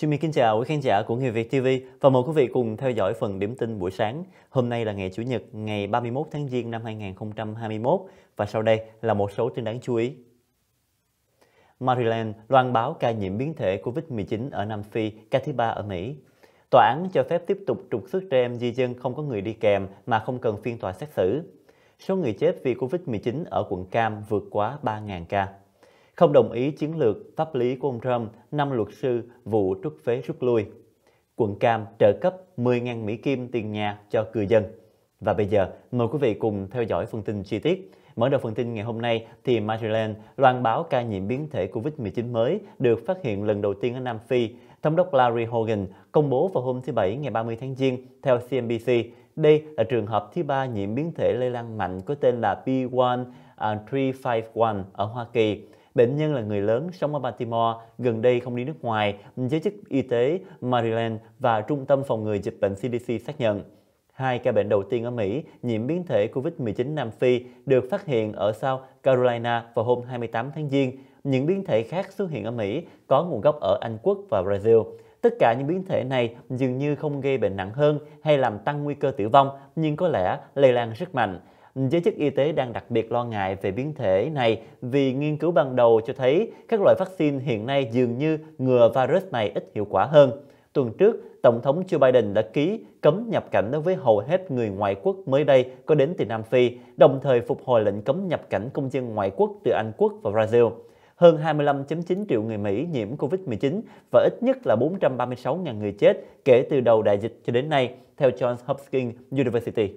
Xin mời kính chào quý khán giả của Người Việt TV và mời quý vị cùng theo dõi phần điểm tin buổi sáng. Hôm nay là ngày Chủ nhật, ngày 31 tháng Giêng năm 2021 và sau đây là một số tin đáng chú ý. Maryland loan báo ca nhiễm biến thể COVID-19 ở Nam Phi, ca thứ ba ở Mỹ. Tòa án cho phép tiếp tục trục xuất trẻ em di dân không có người đi kèm mà không cần phiên tòa xét xử. Số người chết vì COVID-19 ở quận Cam vượt quá 3.000 ca không đồng ý chiến lược pháp lý của ông Trump, năm luật sư vụ trút phế rút lui. Quận Cam trợ cấp 10.000 Mỹ Kim tiền nhà cho cư dân. Và bây giờ, mời quý vị cùng theo dõi phần tin chi tiết. Mở đầu phần tin ngày hôm nay thì Maryland loan báo ca nhiễm biến thể COVID-19 mới được phát hiện lần đầu tiên ở Nam Phi. Thống đốc Larry Hogan công bố vào hôm thứ Bảy ngày 30 tháng Giêng theo CNBC. Đây là trường hợp thứ ba nhiễm biến thể lây lan mạnh có tên là B1 351 à, ở Hoa Kỳ Bệnh nhân là người lớn sống ở Baltimore, gần đây không đi nước ngoài, giới chức y tế Maryland và Trung tâm phòng ngừa dịch bệnh CDC xác nhận. Hai ca bệnh đầu tiên ở Mỹ nhiễm biến thể COVID-19 Nam Phi được phát hiện ở South Carolina vào hôm 28 tháng Giêng. Những biến thể khác xuất hiện ở Mỹ có nguồn gốc ở Anh Quốc và Brazil. Tất cả những biến thể này dường như không gây bệnh nặng hơn hay làm tăng nguy cơ tử vong, nhưng có lẽ lây lan rất mạnh giới chức y tế đang đặc biệt lo ngại về biến thể này vì nghiên cứu ban đầu cho thấy các loại vaccine hiện nay dường như ngừa virus này ít hiệu quả hơn. Tuần trước, Tổng thống Joe Biden đã ký cấm nhập cảnh đối với hầu hết người ngoại quốc mới đây có đến từ Nam Phi, đồng thời phục hồi lệnh cấm nhập cảnh công dân ngoại quốc từ Anh Quốc và Brazil. Hơn 25.9 triệu người Mỹ nhiễm COVID-19 và ít nhất là 436.000 người chết kể từ đầu đại dịch cho đến nay, theo Johns Hopkins University.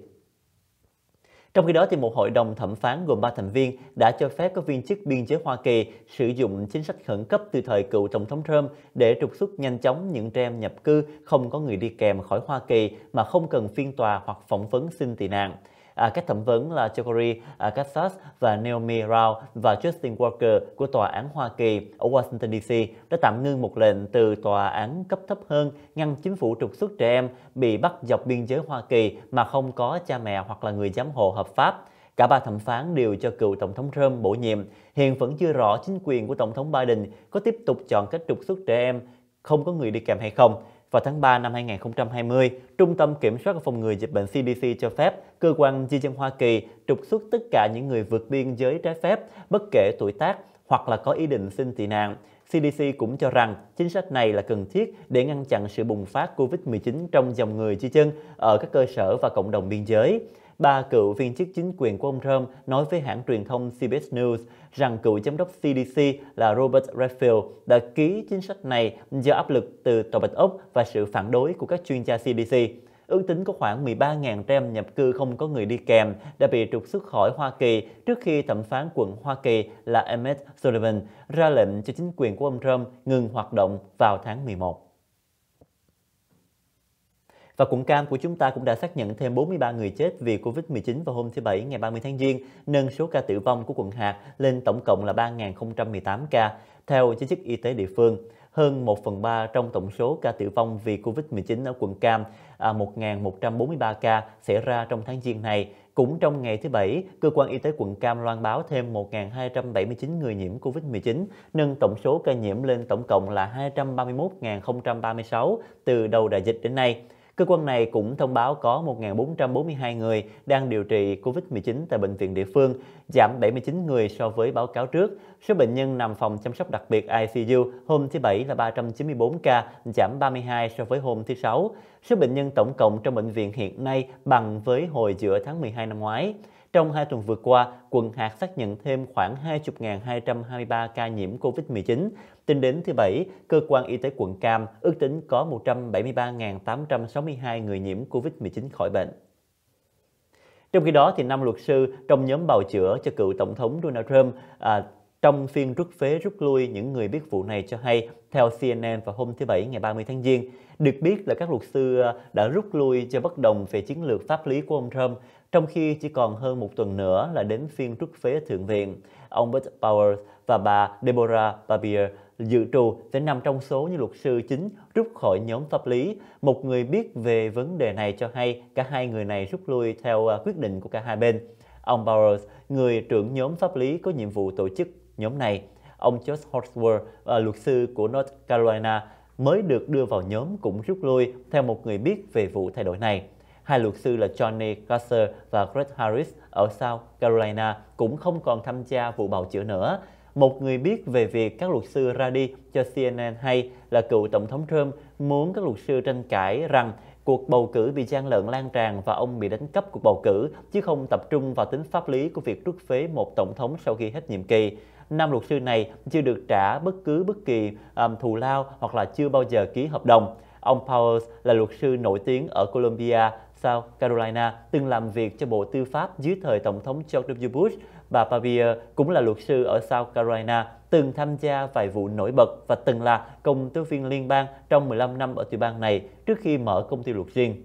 Trong khi đó, thì một hội đồng thẩm phán gồm 3 thành viên đã cho phép các viên chức biên chế Hoa Kỳ sử dụng chính sách khẩn cấp từ thời cựu Tổng thống Trump để trục xuất nhanh chóng những trẻ em nhập cư không có người đi kèm khỏi Hoa Kỳ mà không cần phiên tòa hoặc phỏng vấn xin tị nạn à, các thẩm vấn là Chocory à, Kassas và Naomi Rao và Justin Walker của Tòa án Hoa Kỳ ở Washington DC đã tạm ngưng một lệnh từ tòa án cấp thấp hơn ngăn chính phủ trục xuất trẻ em bị bắt dọc biên giới Hoa Kỳ mà không có cha mẹ hoặc là người giám hộ hợp pháp. Cả ba thẩm phán đều cho cựu Tổng thống Trump bổ nhiệm. Hiện vẫn chưa rõ chính quyền của Tổng thống Biden có tiếp tục chọn cách trục xuất trẻ em không có người đi kèm hay không. Vào tháng 3 năm 2020, Trung tâm Kiểm soát và Phòng ngừa Dịch bệnh CDC cho phép cơ quan di dân Hoa Kỳ trục xuất tất cả những người vượt biên giới trái phép, bất kể tuổi tác hoặc là có ý định xin tị nạn. CDC cũng cho rằng chính sách này là cần thiết để ngăn chặn sự bùng phát COVID-19 trong dòng người di dân ở các cơ sở và cộng đồng biên giới ba cựu viên chức chính quyền của ông Trump nói với hãng truyền thông CBS News rằng cựu giám đốc CDC là Robert Redfield đã ký chính sách này do áp lực từ Tòa Bạch Ốc và sự phản đối của các chuyên gia CDC. Ước tính có khoảng 13.000 trẻ em nhập cư không có người đi kèm đã bị trục xuất khỏi Hoa Kỳ trước khi thẩm phán quận Hoa Kỳ là Emmett Sullivan ra lệnh cho chính quyền của ông Trump ngừng hoạt động vào tháng 11. Và quận cam của chúng ta cũng đã xác nhận thêm 43 người chết vì Covid-19 vào hôm thứ Bảy ngày 30 tháng Giêng, nâng số ca tử vong của quận hạt lên tổng cộng là 3.018 ca, theo chính chức y tế địa phương. Hơn 1 phần 3 trong tổng số ca tử vong vì Covid-19 ở quận Cam, à, 1.143 ca xảy ra trong tháng Giêng này, cũng trong ngày thứ Bảy, Cơ quan Y tế quận Cam loan báo thêm 1.279 người nhiễm COVID-19, nâng tổng số ca nhiễm lên tổng cộng là 231.036 từ đầu đại dịch đến nay. Cơ quan này cũng thông báo có 1.442 người đang điều trị COVID-19 tại bệnh viện địa phương, giảm 79 người so với báo cáo trước. Số bệnh nhân nằm phòng chăm sóc đặc biệt ICU hôm thứ Bảy là 394 ca, giảm 32 so với hôm thứ Sáu. Số bệnh nhân tổng cộng trong bệnh viện hiện nay bằng với hồi giữa tháng 12 năm ngoái. Trong hai tuần vừa qua, quận hạt xác nhận thêm khoảng 20.223 ca nhiễm COVID-19. Tính đến thứ Bảy, Cơ quan Y tế quận Cam ước tính có 173.862 người nhiễm COVID-19 khỏi bệnh. Trong khi đó, thì năm luật sư trong nhóm bào chữa cho cựu Tổng thống Donald Trump à, trong phiên rút phế rút lui những người biết vụ này cho hay, theo CNN vào hôm thứ Bảy ngày 30 tháng Giêng, được biết là các luật sư à, đã rút lui cho bất đồng về chiến lược pháp lý của ông Trump trong khi chỉ còn hơn một tuần nữa là đến phiên rút phế Thượng viện, ông Bert Powers và bà Deborah Barbier dự trù sẽ nằm trong số những luật sư chính rút khỏi nhóm pháp lý. Một người biết về vấn đề này cho hay cả hai người này rút lui theo à, quyết định của cả hai bên. Ông Powers, người trưởng nhóm pháp lý có nhiệm vụ tổ chức nhóm này, ông Josh Horsworth, à, luật sư của North Carolina, mới được đưa vào nhóm cũng rút lui theo một người biết về vụ thay đổi này. Hai luật sư là Johnny Gosser và Greg Harris ở South Carolina cũng không còn tham gia vụ bào chữa nữa. Một người biết về việc các luật sư ra đi cho CNN hay là cựu Tổng thống Trump muốn các luật sư tranh cãi rằng cuộc bầu cử bị gian lợn lan tràn và ông bị đánh cắp cuộc bầu cử, chứ không tập trung vào tính pháp lý của việc rút phế một tổng thống sau khi hết nhiệm kỳ. Năm luật sư này chưa được trả bất cứ bất kỳ um, thù lao hoặc là chưa bao giờ ký hợp đồng. Ông Powers là luật sư nổi tiếng ở Colombia South Carolina từng làm việc cho Bộ Tư pháp dưới thời Tổng thống George W. Bush. Bà Pavia cũng là luật sư ở South Carolina, từng tham gia vài vụ nổi bật và từng là công tố viên liên bang trong 15 năm ở tiểu bang này trước khi mở công ty luật riêng.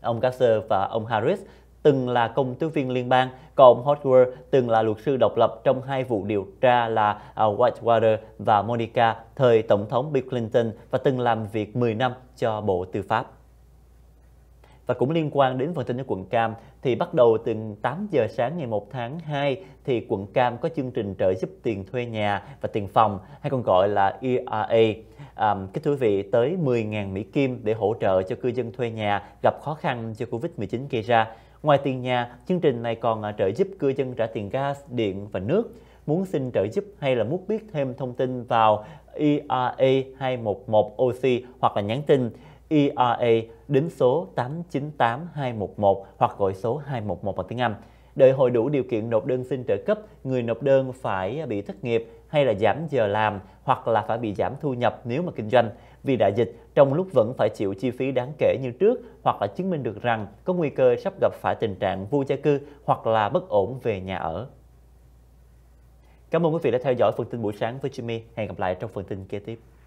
Ông Gasser và ông Harris từng là công tố viên liên bang, còn ông Hotwell từng là luật sư độc lập trong hai vụ điều tra là à, Whitewater và Monica thời Tổng thống Bill Clinton và từng làm việc 10 năm cho Bộ Tư pháp. Và cũng liên quan đến phần tin ở quận Cam thì bắt đầu từ 8 giờ sáng ngày 1 tháng 2 thì quận Cam có chương trình trợ giúp tiền thuê nhà và tiền phòng hay còn gọi là ERA. À, kính thưa quý vị, tới 10.000 Mỹ Kim để hỗ trợ cho cư dân thuê nhà gặp khó khăn do Covid-19 gây ra. Ngoài tiền nhà, chương trình này còn à, trợ giúp cư dân trả tiền gas, điện và nước. Muốn xin trợ giúp hay là muốn biết thêm thông tin vào ERA211OC hoặc là nhắn tin ERA đến số 898211 hoặc gọi số 211 bằng tiếng Anh. Đợi hội đủ điều kiện nộp đơn xin trợ cấp, người nộp đơn phải bị thất nghiệp hay là giảm giờ làm hoặc là phải bị giảm thu nhập nếu mà kinh doanh vì đại dịch trong lúc vẫn phải chịu chi phí đáng kể như trước hoặc là chứng minh được rằng có nguy cơ sắp gặp phải tình trạng vô gia cư hoặc là bất ổn về nhà ở. Cảm ơn quý vị đã theo dõi phần tin buổi sáng với Jimmy. Hẹn gặp lại trong phần tin kế tiếp.